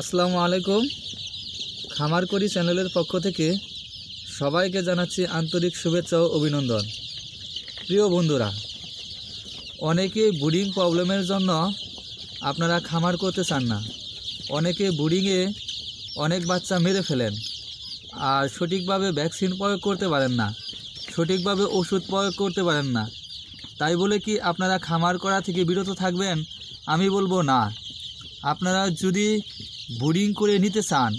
আসসালামু আলাইকুম খামার করি চ্যানেলের পক্ষ থেকে সবাইকে জানাচ্ছি আন্তরিক শুভেচ্ছা ও অভিনন্দন প্রিয় বন্ধুরা অনেকে বুডিং প্রবলেমের জন্য আপনারা খামার করতে চান না অনেকে বুডিংয়ে অনেক বাচ্চা মেরে ফেলেন আর সঠিকভাবে ভ্যাকসিন প্রয়োগ করতে পারেন না সঠিকভাবে ওষুধ প্রয়োগ করতে পারেন না তাই বলে কি আপনারা খামার করা থেকে বিরত থাকবেন আমি বলবো না আপনারা যদি বোরিং করে নিতে চান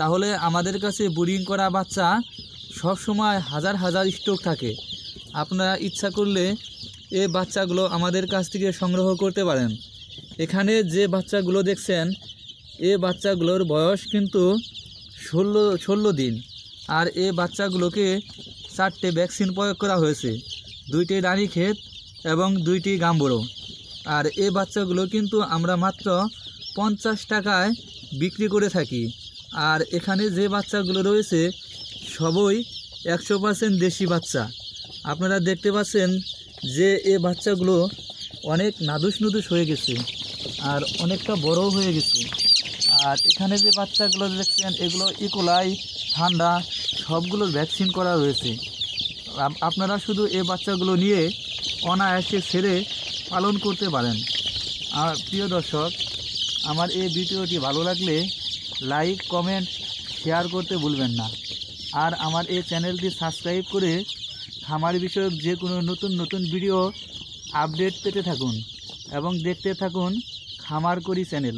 তাহলে আমাদের কাছে বোরিং করা বাচ্চা সব সময় হাজার হাজার স্টক থাকে আপনারা ইচ্ছা করলে এ বাচ্চাগুলো আমাদের কাছ থেকে সংগ্রহ করতে পারেন এখানে যে বাচ্চাগুলো দেখছেন এ বাচ্চাগুলোর বয়স কিন্তু ষোলো ষোলো দিন আর এ বাচ্চাগুলোকে চারটে ভ্যাকসিন প্রয়োগ করা হয়েছে দুইটি রানী ক্ষেত এবং দুইটি গাম্বড়ো আর এ বাচ্চাগুলো কিন্তু আমরা মাত্র পঞ্চাশ টাকায় বিক্রি করে থাকি আর এখানে যে বাচ্চাগুলো রয়েছে সবই একশো পার্সেন্ট দেশি বাচ্চা আপনারা দেখতে পাচ্ছেন যে এ বাচ্চাগুলো অনেক নাদুস নুদুস হয়ে গেছে আর অনেকটা বড়ও হয়ে গেছে আর এখানে যে বাচ্চাগুলো দেখছেন এগুলো ইকোলাই e. ঠান্ডা সবগুলোর ভ্যাকসিন করা রয়েছে আপনারা শুধু এ বাচ্চাগুলো নিয়ে অনায়াসে ছেড়ে পালন করতে পারেন আর প্রিয় দর্শক আমার এই ভিডিওটি ভালো লাগলে লাইক কমেন্ট শেয়ার করতে ভুলবেন না আর আমার এই চ্যানেলটি সাবস্ক্রাইব করে খামার বিষয়ক যে কোনো নতুন নতুন ভিডিও আপডেট পেতে থাকুন এবং দেখতে থাকুন খামার করি চ্যানেল